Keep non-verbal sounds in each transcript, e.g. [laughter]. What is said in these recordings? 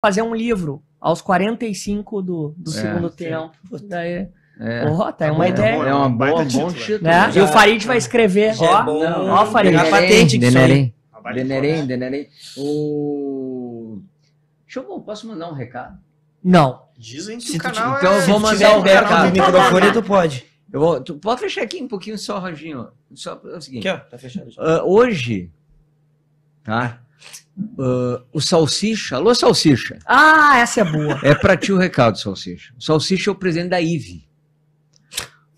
fazer um livro aos 45 do, do é, segundo sim. tempo. Daí. É. Porra, tá é, é uma é, ideia. É uma baita bom, bom título. Né? Já, né? e o Farid vai escrever. É ó, bom, não, ó, Farid. Pegar patente Denerém, Denerém, né? O... Deixa eu... Posso mandar um recado? Não. Dizem que Se o canal Então eu é vou mandar um recado. No microfone tu pode. Eu vou, tu pode fechar aqui um pouquinho só, Roginho. Só é o seguinte. Aqui, ó, tá fechado. Uh, hoje, tá? Uh, o Salsicha. Alô, Salsicha. Ah, essa é boa. É para ti o recado, Salsicha. O Salsicha é o presidente da IVE.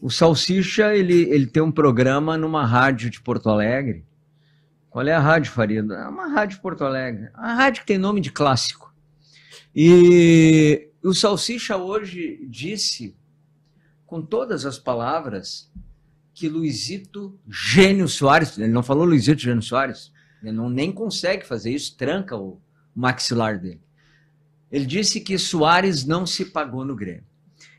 O Salsicha, ele, ele tem um programa numa rádio de Porto Alegre. Qual é a rádio, Farida? É uma rádio de Porto Alegre. A rádio que tem nome de clássico. E o Salsicha hoje disse, com todas as palavras, que Luizito Gênio Soares, ele não falou Luizito Gênio Soares, ele não, nem consegue fazer isso, tranca o maxilar dele. Ele disse que Soares não se pagou no Grêmio.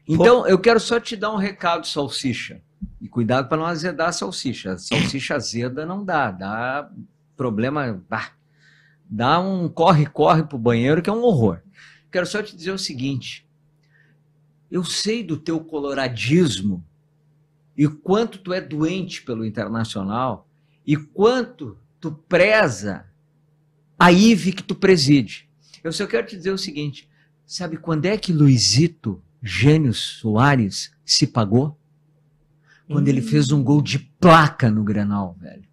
Então, eu quero só te dar um recado, salsicha. E cuidado para não azedar a salsicha. A salsicha azeda não dá, dá problema. Bah, dá um corre-corre para o banheiro, que é um horror. Quero só te dizer o seguinte: eu sei do teu coloradismo e quanto tu é doente pelo internacional e quanto tu preza, a IVE que tu preside. Eu só quero te dizer o seguinte: sabe quando é que Luizito Gênio Soares se pagou? Quando hum. ele fez um gol de placa no Granal velho.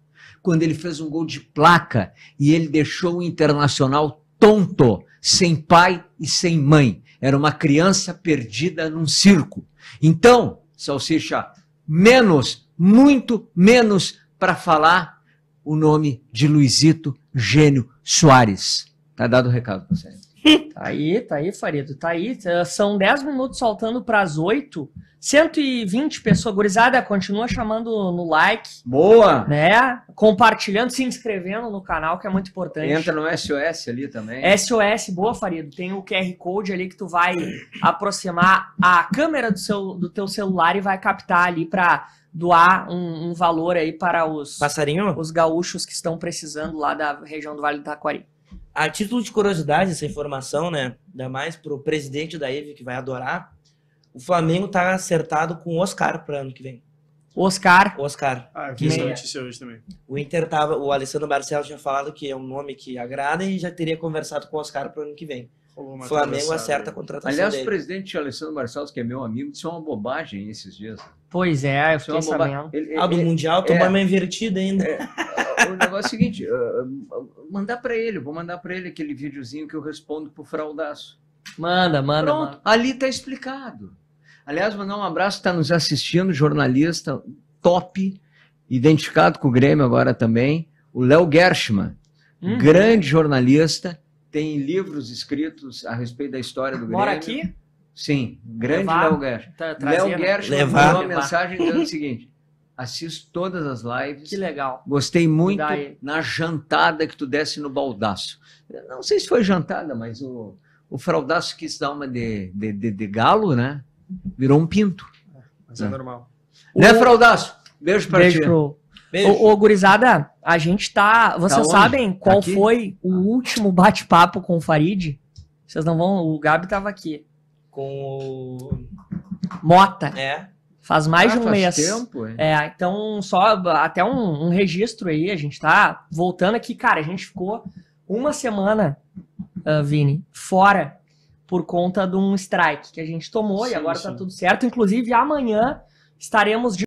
Quando ele fez um gol de placa e ele deixou o Internacional tonto, sem pai e sem mãe. Era uma criança perdida num circo. Então, Salsicha, menos, muito menos para falar o nome de Luizito Gênio Soares. Tá dado o recado pra tá [laughs] você. tá aí, tá aí, Farido. Tá aí. São 10 minutos faltando para as 8. 120 pessoas, gurizada, continua chamando no like. Boa! Né? Compartilhando, se inscrevendo no canal, que é muito importante. Entra no SOS ali também. SOS, boa, Farido. Tem o QR Code ali que tu vai aproximar a câmera do, seu, do teu celular e vai captar ali para doar um, um, valor aí para os passarinho, os gaúchos que estão precisando lá da região do Vale do Taquari. A título de curiosidade, essa informação, né? Ainda mais para o presidente da EVE, que vai adorar o Flamengo tá acertado com o Oscar para ano que vem. Oscar. Oscar. Ah, que essa notícia hoje também. O Inter tava, o Alessandro Barcelos tinha falado que é um nome que agrada e já teria conversado com o Oscar para ano que vem. O Flamengo acerta a contratação Aliás, dele. o presidente Alessandro Barcelos, que é meu amigo, disse uma bobagem esses dias. Pois é, eu fiquei uma sabendo. ah, do Mundial, tomou uma é. invertida ainda. É, o negócio é o seguinte, uh, mandar para ele, vou mandar para ele aquele videozinho que eu respondo pro fraudaço. Manda, manda. Pronto, manda. ali tá explicado. Aliás, mandar um abraço está nos assistindo, jornalista top, identificado com o Grêmio agora também, o Léo Gershman, uhum. grande jornalista, tem livros escritos a respeito da história do Grêmio. Mora aqui? Sim, grande Léo Gershman. Tá Léo Gershman levar, mandou uma levar. mensagem dizendo o seguinte, assisto todas as lives. Que legal. Gostei muito na jantada que tu desse no baldaço. Não sei se foi jantada, mas o, o fraudaço quis dar uma de, de, de, de galo, né? virou um pinto. Mas é, né? normal. Né, Fraudaço? Beijo pra Beijo ti. Pro... Beijo. Ô, ô, gurizada, a gente tá. tá vocês tá sabem qual foi o ah. último bate-papo com o Farid? Vocês não vão. O Gabi tava aqui. Com o. Mota. É. Faz mais ah, de um mês. Tempo, é, então só até um, um, registro aí, a gente tá voltando aqui, cara, a gente ficou uma semana, uh, Vini, fora por conta de um strike que a gente tomou sim, e agora tá sim. tá tudo certo. Inclusive, amanhã estaremos de